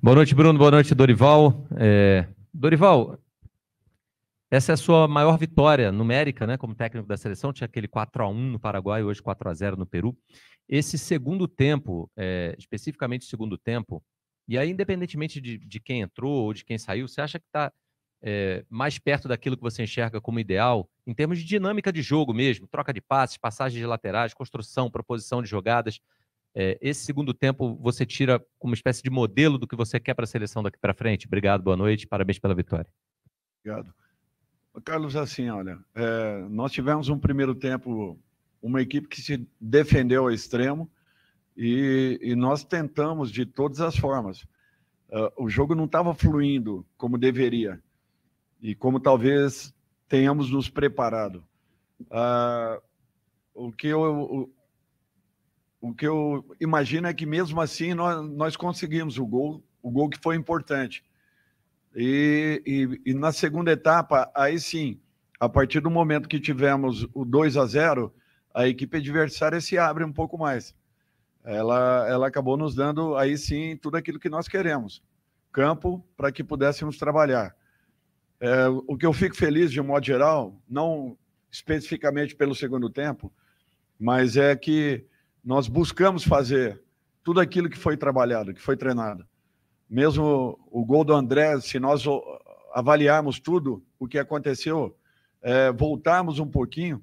Boa noite, Bruno. Boa noite, Dorival. É... Dorival, essa é a sua maior vitória numérica, né, como técnico da seleção. Tinha aquele 4 a 1 no Paraguai, hoje 4 a 0 no Peru. Esse segundo tempo, é, especificamente o segundo tempo, e aí independentemente de, de, quem entrou ou de quem saiu, você acha que está é, mais perto daquilo que você enxerga como ideal em termos de dinâmica de jogo mesmo, troca de passes, passagens de laterais, construção, proposição de jogadas? é, esse segundo tempo você tira como espécie de modelo do que você quer para a seleção daqui para frente? Obrigado, boa noite, parabéns pela vitória. Obrigado. Carlos, assim, olha, é, nós tivemos um primeiro tempo, uma equipe que se defendeu ao extremo e, e nós tentamos de todas as formas. Uh, o jogo não estava fluindo como deveria e como talvez tenhamos nos preparado. Uh, o que eu, o que eu imagino é que mesmo assim nós, nós conseguimos o gol, o gol que foi importante. E, e, e, na segunda etapa, aí sim, a partir do momento que tivemos o 2 a 0 a equipe adversária se abre um pouco mais. Ela, ela acabou nos dando aí sim tudo aquilo que nós queremos campo para que pudéssemos trabalhar. É, o que eu fico feliz, de um modo geral, não especificamente pelo segundo tempo, mas é que nós buscamos fazer tudo aquilo que foi trabalhado, que foi treinado. Mesmo o gol do André, se nós avaliarmos tudo o que aconteceu, é, voltarmos um pouquinho,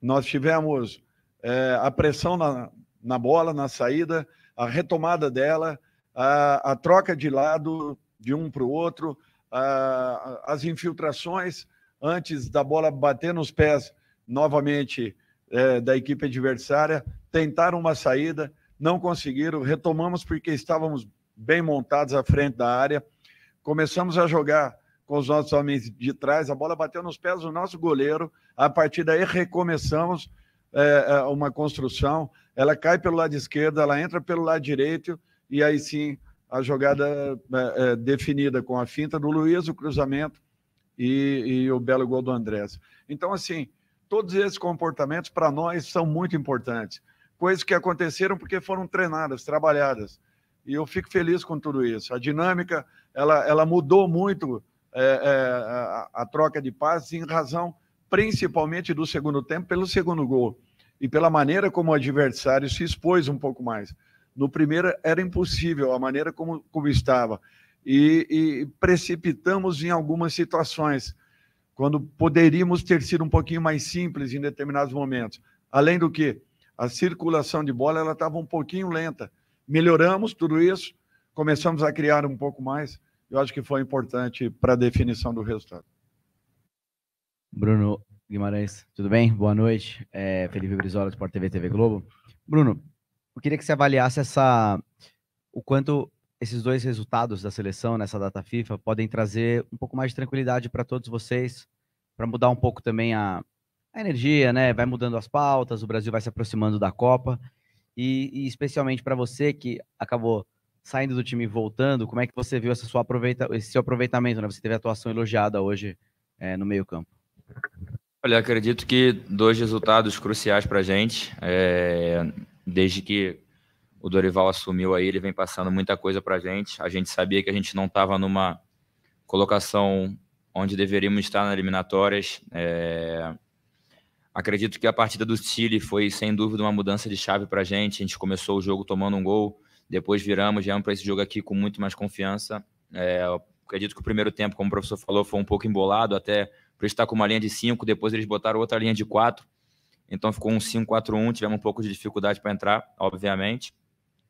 nós tivemos é, a pressão na, na bola, na saída, a retomada dela, a, a troca de lado de um para o outro, a, as infiltrações antes da bola bater nos pés novamente é, da equipe adversária, tentaram uma saída, não conseguiram, retomamos porque estávamos bem montados à frente da área, começamos a jogar com os nossos homens de trás, a bola bateu nos pés do nosso goleiro, a partir daí recomeçamos é, é, uma construção, ela cai pelo lado esquerdo, ela entra pelo lado direito, e aí sim a jogada é, é, definida com a finta do Luiz, o cruzamento e, e o belo gol do Andrés. Então, assim, todos esses comportamentos para nós são muito importantes coisas que aconteceram porque foram treinadas, trabalhadas. E eu fico feliz com tudo isso. A dinâmica ela, ela mudou muito é, é, a, a, troca de passes em razão principalmente do segundo tempo pelo segundo gol e pela maneira como o adversário se expôs um pouco mais. No primeiro era impossível a maneira como, como estava e, e precipitamos em algumas situações quando poderíamos ter sido um pouquinho mais simples em determinados momentos. Além do que a circulação de bola ela estava um pouquinho lenta. Melhoramos tudo isso, começamos a criar um pouco mais. Eu acho que foi importante para a definição do resultado. Bruno Guimarães, tudo bem? Boa noite. É Felipe Brizola, Sport TV TV Globo. Bruno, eu queria que você avaliasse essa o quanto esses dois resultados da seleção nessa data FIFA podem trazer um pouco mais de tranquilidade para todos vocês, para mudar um pouco também a, a energia, né? Vai mudando as pautas, o Brasil vai se aproximando da Copa. E, e especialmente para você que acabou saindo do time e voltando, como é que você viu essa sua aproveita, esse seu aproveitamento, né? Você teve atuação elogiada hoje é, no meio-campo. Olha, acredito que dois resultados cruciais para a gente. É, desde que o Dorival assumiu aí, ele vem passando muita coisa para a gente. A gente sabia que a gente não estava numa colocação onde deveríamos estar nas eliminatórias. É, Acredito que a partida do Chile foi, sem dúvida, uma mudança de chave para a gente. A gente começou o jogo tomando um gol, depois viramos, viemos para esse jogo aqui com muito mais confiança. É, acredito que o primeiro tempo, como o professor falou, foi um pouco embolado, até para estar tá com uma linha de 5, depois eles botaram outra linha de 4. Então ficou um 5-4-1, tivemos um pouco de dificuldade para entrar, obviamente,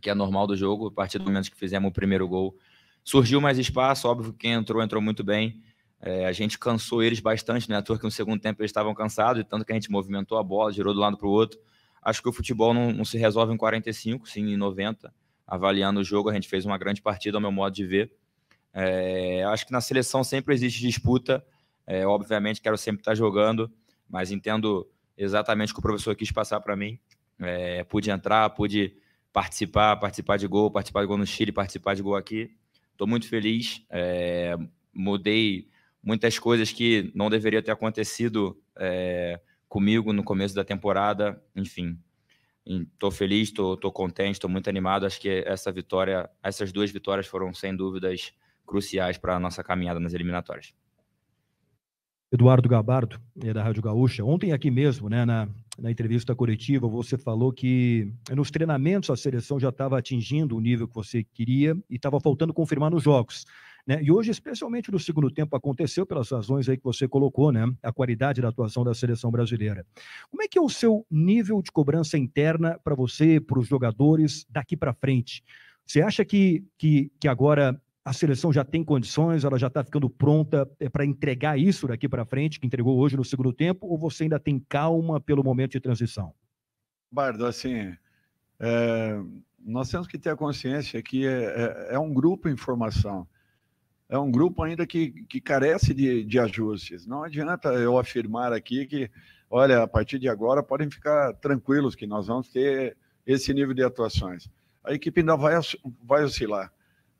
que é normal do jogo. A partir do momento que fizemos o primeiro gol, surgiu mais espaço, óbvio que quem entrou, entrou muito bem é, a gente cansou eles bastante, né? À no segundo tempo eles estavam cansados, e tanto que a gente movimentou a bola, girou do lado para o outro. Acho que o futebol não, não, se resolve em 45, sim em 90. Avaliando o jogo, a gente fez uma grande partida, ao meu modo de ver. É, acho que na seleção sempre existe disputa. É, obviamente, quero sempre estar jogando, mas entendo exatamente o que o professor quis passar para mim. É, pude entrar, pude participar, participar de gol, participar de gol no Chile, participar de gol aqui. Estou muito feliz. É, mudei muitas coisas que não deveria ter acontecido é, comigo no começo da temporada, enfim. Estou feliz, estou contente, estou muito animado. Acho que essa vitória, essas duas vitórias foram sem dúvidas cruciais para a nossa caminhada nas eliminatórias. Eduardo Gabardo, é da Rádio Gaúcha. Ontem aqui mesmo, né, na, na entrevista coletiva, você falou que eh, nos treinamentos a seleção já estava atingindo o nível que você queria e estava faltando confirmar nos jogos. Né? E hoje, especialmente no segundo tempo, aconteceu pelas razões aí que você colocou, né? A qualidade da atuação da seleção brasileira. Como é que é o seu nível de cobrança interna para você, para os jogadores daqui para frente? Você acha que, que, que agora a seleção já tem condições, ela já está ficando pronta é, para entregar isso daqui para frente, que entregou hoje no segundo tempo, ou você ainda tem calma pelo momento de transição? Bardo, assim, é, nós temos que ter a consciência que é, é, é um grupo em formação é um grupo ainda que, que carece de, de ajustes. Não adianta eu afirmar aqui que, olha, a partir de agora podem ficar tranquilos que nós vamos ter esse nível de atuações. A equipe ainda vai, vai oscilar.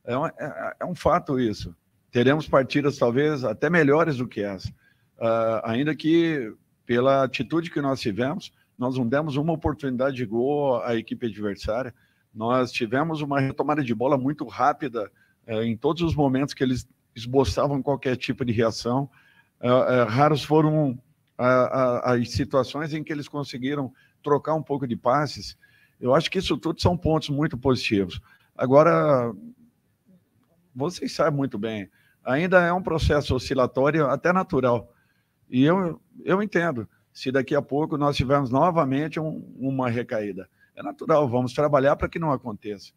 É um, é, é um fato isso. Teremos partidas talvez até melhores do que essa. Uh, ainda que, pela atitude que nós tivemos, nós não demos uma oportunidade de gol à equipe adversária. Nós tivemos uma retomada de bola muito rápida é, em todos os momentos que eles esboçavam qualquer tipo de reação, é, é raros foram é, as situações em que eles conseguiram trocar um pouco de passes. Eu acho que isso tudo são pontos muito positivos. Agora, vocês sabem muito bem, ainda é um processo oscilatório, até natural. E eu, eu entendo, se daqui a pouco nós tivermos novamente um, uma recaída. É natural, vamos trabalhar para que não aconteça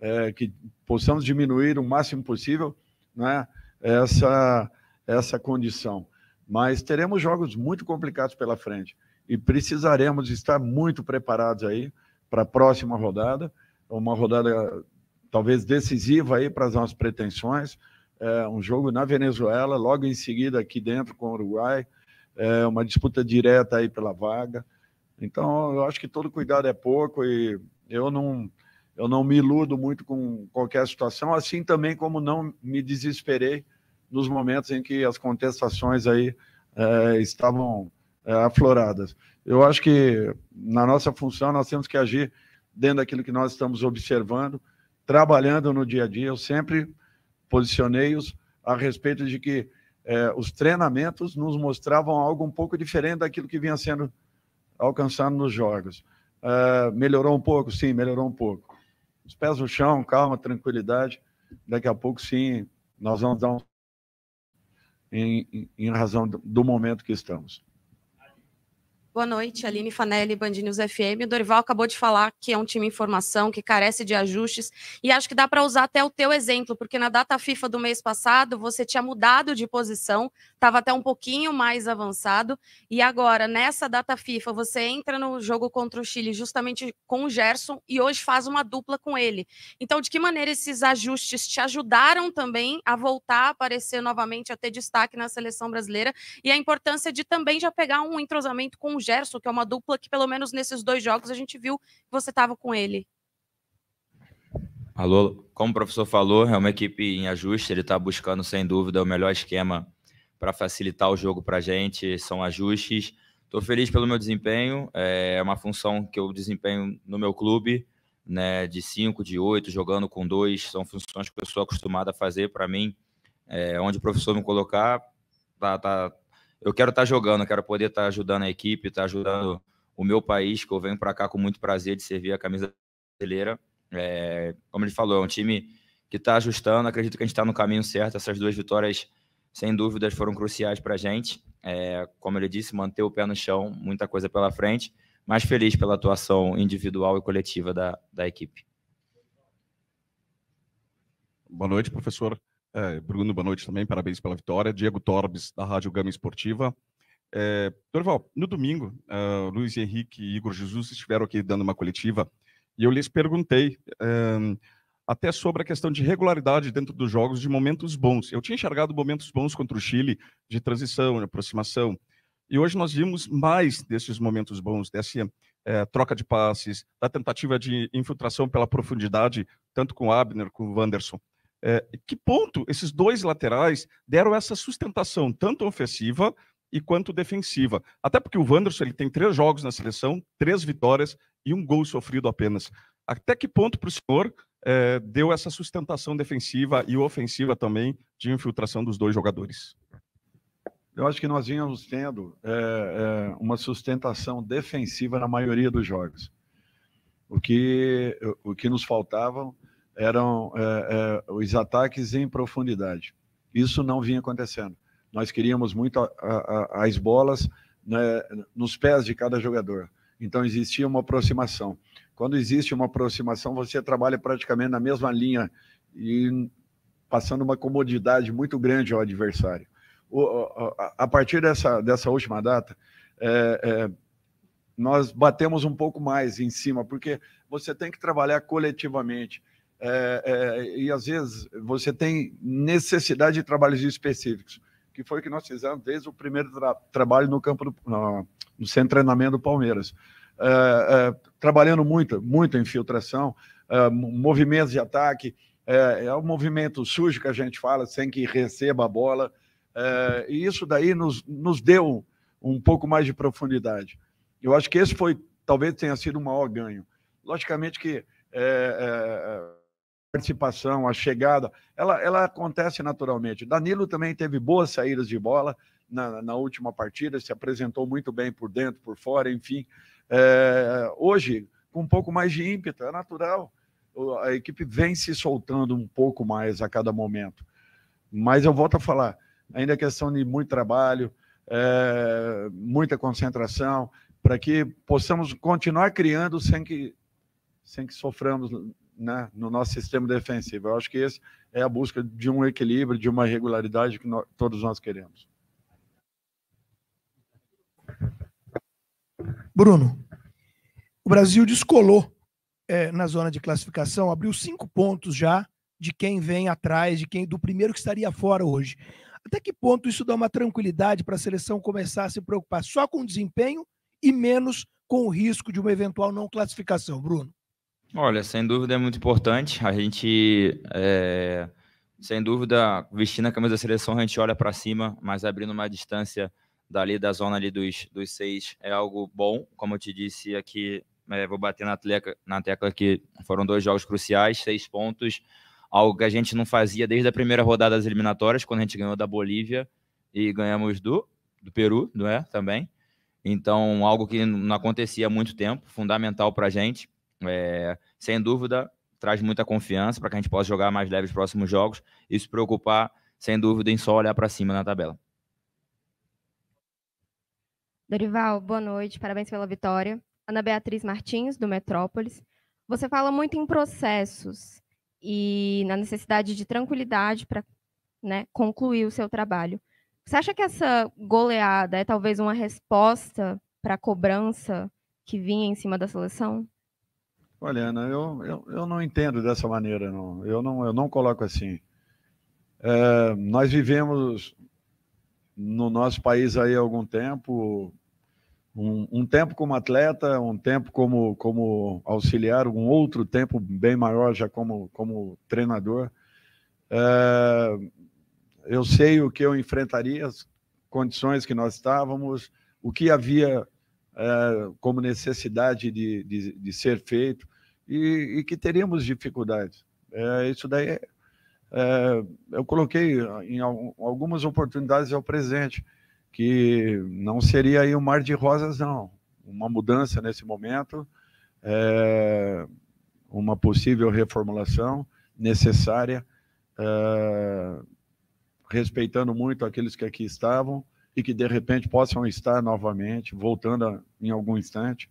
é, que possamos diminuir o máximo possível né, essa, essa condição. Mas teremos jogos muito complicados pela frente e precisaremos estar muito preparados aí para a próxima rodada, uma rodada talvez decisiva aí para as nossas pretensões, é, um jogo na Venezuela, logo em seguida aqui dentro com o Uruguai, é, uma disputa direta aí pela vaga. Então, eu acho que todo cuidado é pouco e eu não eu não me iludo muito com qualquer situação, assim também como não me desesperei nos momentos em que as contestações aí é, estavam é, afloradas. Eu acho que na nossa função nós temos que agir dentro daquilo que nós estamos observando, trabalhando no dia a dia. Eu sempre posicionei-os a respeito de que é, os treinamentos nos mostravam algo um pouco diferente daquilo que vinha sendo alcançado nos jogos. melhorou um pouco? Sim, melhorou um pouco os pés no chão, calma, tranquilidade. Daqui a pouco, sim, nós vamos dar um. Em, em razão do momento que estamos. Boa noite, Aline Fanelli, Bandinhos FM. O Dorival acabou de falar que é um time em formação, que carece de ajustes, e acho que dá para usar até o teu exemplo, porque na data FIFA do mês passado você tinha mudado de posição, estava até um pouquinho mais avançado, e agora nessa data FIFA você entra no jogo contra o Chile justamente com o Gerson e hoje faz uma dupla com ele. Então, de que maneira esses ajustes te ajudaram também a voltar a aparecer novamente, a ter destaque na seleção brasileira e a importância de também já pegar um entrosamento com o Gerson, que é uma dupla que, pelo menos nesses dois jogos, a gente viu que você estava com ele. Alô, como o professor falou, é uma equipe em ajuste, ele está buscando, sem dúvida, o melhor esquema para facilitar o jogo para a gente, são ajustes. Estou feliz pelo meu desempenho, é uma função que eu desempenho no meu clube, né, de 5, de 8, jogando com dois, são funções que eu sou acostumado a fazer para mim. É, onde o professor me colocar, tá, tá, eu quero estar tá jogando, quero poder estar tá ajudando a equipe, estar tá ajudando o meu país, que eu venho para cá com muito prazer de servir a camisa brasileira. É, como ele falou, é um time que está ajustando, acredito que a gente está no caminho certo. Essas duas vitórias, sem dúvidas, foram cruciais para a gente. É, como ele disse, manter o pé no chão, muita coisa pela frente, mas feliz pela atuação individual e coletiva da, da equipe. Boa noite, professor. É, Bruno, boa noite também, parabéns pela vitória. Diego Torbes, da Rádio Gama Esportiva. É, Dorval, no domingo, uh, Luiz Henrique e Igor Jesus estiveram aqui dando uma coletiva e eu lhes perguntei um, é, até sobre a questão de regularidade dentro dos jogos, de momentos bons. Eu tinha enxergado momentos bons contra o Chile, de transição, de aproximação. E hoje nós vimos mais desses momentos bons, dessa é, troca de passes, da tentativa de infiltração pela profundidade, tanto com o Abner, com o Wanderson. É, que ponto esses dois laterais deram essa sustentação, tanto ofensiva e quanto defensiva? Até porque o Wanderson ele tem três jogos na seleção, três vitórias e um gol sofrido apenas. Até que ponto para o senhor é, deu essa sustentação defensiva e ofensiva também de infiltração dos dois jogadores? Eu acho que nós vínhamos tendo é, é, uma sustentação defensiva na maioria dos jogos. O que, o que nos faltavam eram é, é, os ataques em profundidade. Isso não vinha acontecendo. Nós queríamos muito a, a, as bolas né, nos pés de cada jogador. Então existia uma aproximação. Quando existe uma aproximação, você trabalha praticamente na mesma linha e passando uma comodidade muito grande ao adversário. O, a, a, partir dessa, dessa última data, é, é, nós batemos um pouco mais em cima, porque você tem que trabalhar coletivamente é, é, e às vezes você tem necessidade de trabalhos específicos, que foi o que nós fizemos desde o primeiro tra trabalho no campo do, no, no centro de treinamento do Palmeiras. É, é trabalhando muito, em infiltração, é, movimentos de ataque, é, é, um movimento sujo que a gente fala, sem que receba a bola, e isso daí nos, nos deu um pouco mais de profundidade. Eu acho que esse foi, talvez tenha sido o maior ganho. Logicamente que é, é, participação, a chegada, ela, ela acontece naturalmente. Danilo também teve boas saídas de bola na, na última partida, se apresentou muito bem por dentro, por fora, enfim. É, hoje, com um pouco mais de ímpeto, é natural. A equipe vem se soltando um pouco mais a cada momento. Mas eu volto a falar, ainda é questão de muito trabalho, é, muita concentração, para que possamos continuar criando sem que, sem que soframos né, no nosso sistema defensivo. Eu acho que esse é a busca de um equilíbrio, de uma regularidade que nós, todos nós queremos. Bruno, o Brasil descolou é, na zona de classificação, abriu cinco pontos já de quem vem atrás, de quem do primeiro que estaria fora hoje. Até que ponto isso dá uma tranquilidade para a seleção começar a se preocupar só com o desempenho e menos com o risco de uma eventual não classificação, Bruno? Olha, sem dúvida é muito importante. A gente, é, sem dúvida, vestindo a camisa da seleção, a gente olha para cima, mas abrindo uma distância dali da zona ali dos, dos seis é algo bom. Como eu te disse aqui, é, vou bater na, atleta, na tecla que foram dois jogos cruciais, seis pontos, algo que a gente não fazia desde a primeira rodada das eliminatórias, quando a gente ganhou da Bolívia e ganhamos do, do Peru, não é? Também. Então, algo que não acontecia há muito tempo, fundamental para a gente. É, sem dúvida, traz muita confiança para que a gente possa jogar mais leve os próximos jogos e se preocupar, sem dúvida, em só olhar para cima na tabela. Dorival, boa noite, parabéns pela vitória. Ana Beatriz Martins, do Metrópolis. Você fala muito em processos e na necessidade de tranquilidade para né, concluir o seu trabalho. Você acha que essa goleada é talvez uma resposta para a cobrança que vinha em cima da seleção? Olha, Ana, eu, eu, eu não entendo dessa maneira, não. Eu não, eu não coloco assim. É, nós vivemos no nosso país aí há algum tempo, um, um, tempo como atleta, um tempo como, como auxiliar, um outro tempo bem maior já como, como treinador. É, eu sei o que eu enfrentaria, as condições que nós estávamos, o que havia eh, como necessidade de, de, de ser feito e, e, que teríamos dificuldades. É, isso daí é, eu coloquei em algumas oportunidades ao presente que não seria aí um mar de rosas não, uma mudança nesse momento, uma possível reformulação necessária, respeitando muito aqueles que aqui estavam e que de repente possam estar novamente, voltando a, em algum instante.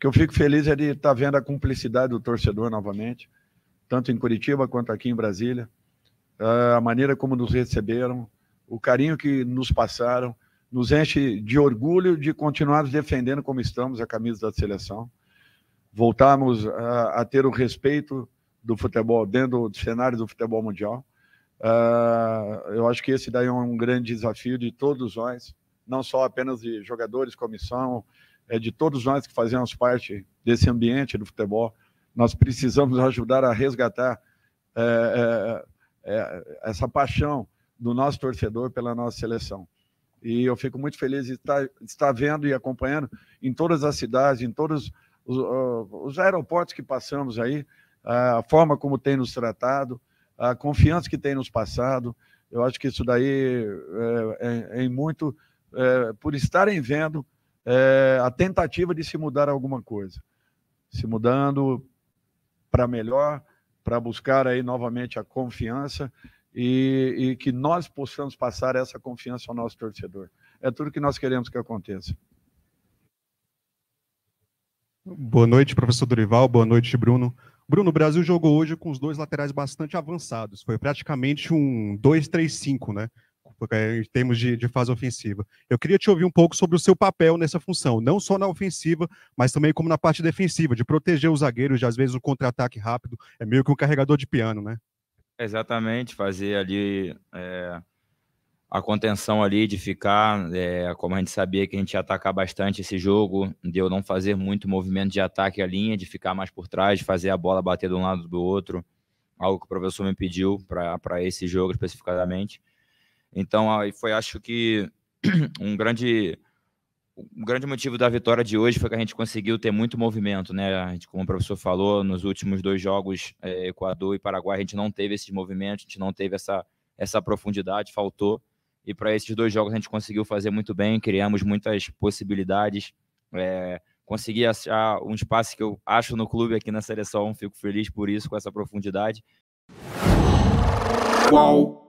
Que eu fico feliz é de estar tá vendo a cumplicidade do torcedor novamente, tanto em Curitiba quanto aqui em Brasília, ah, a maneira como nos receberam, o carinho que nos passaram, nos enche de orgulho de continuarmos defendendo como estamos a camisa da seleção, voltarmos a, a ter o respeito do futebol dentro do cenário do futebol mundial Uh, eu acho que esse daí é um grande desafio de todos nós, não só apenas de jogadores, comissão, é de todos nós que fazemos parte desse ambiente do futebol. Nós precisamos ajudar a resgatar é, é, essa paixão do nosso torcedor pela nossa seleção. E eu fico muito feliz de estar, de estar vendo e acompanhando em todas as cidades, em todos os, os aeroportos que passamos aí, a forma como tem nos tratado, a confiança que tem nos passado. Eu acho que isso daí é, é, é muito é, por estarem vendo é, a tentativa de se mudar alguma coisa, se mudando para melhor, para buscar aí novamente a confiança e, e que nós possamos passar essa confiança ao nosso torcedor. É tudo que nós queremos que aconteça. Boa noite, professor Dorival. Boa noite, Bruno. Bruno, o Brasil jogou hoje com os dois laterais bastante avançados. Foi praticamente um 2-3-5, né? É, em termos de, de, fase ofensiva. Eu queria te ouvir um pouco sobre o seu papel nessa função, não só na ofensiva, mas também como na parte defensiva, de proteger os zagueiros, de às vezes um contra-ataque rápido. É meio que um carregador de piano, né? Exatamente, fazer ali. É a contenção ali de ficar, é, como a gente sabia que a gente ia atacar bastante esse jogo, de eu não fazer muito movimento de ataque à linha, de ficar mais por trás, de fazer a bola bater de um lado do outro, algo que o professor me pediu para esse jogo especificadamente. Então, aí foi, acho que um grande um grande motivo da vitória de hoje foi que a gente conseguiu ter muito movimento, né? A gente, como o professor falou, nos últimos dois jogos, é, Equador e Paraguai, a gente não teve esse movimento a gente não teve essa, essa profundidade, faltou. E para esses dois jogos a gente conseguiu fazer muito bem, criamos muitas possibilidades. É, consegui achar um espaço que eu acho no clube aqui na seleção, fico feliz por isso, com essa profundidade. Uau!